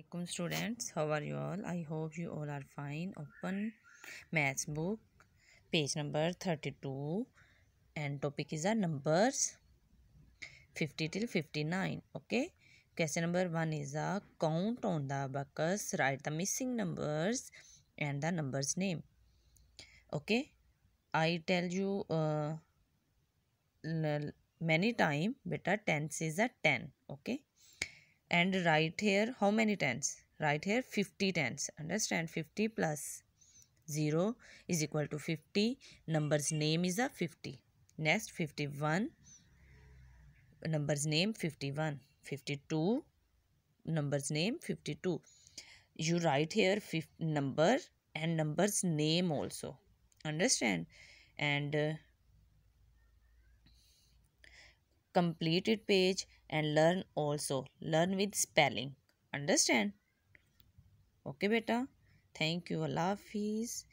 वालेकुम students how are you all I hope you all are fine open maths book page number thirty two and topic is are numbers fifty till fifty nine okay question number one is a count on the box write the missing numbers and the numbers name okay I tell you many time बेटा tens is a ten okay and write here how many tens write here 50 tens understand 50 plus 0 is equal to 50 numbers name is a 50 next 51 numbers name 51 52 numbers name 52 you write here number and numbers name also understand and uh, completed page and learn also. Learn with spelling. Understand? Okay, beta. Thank you. Allah Hafiz.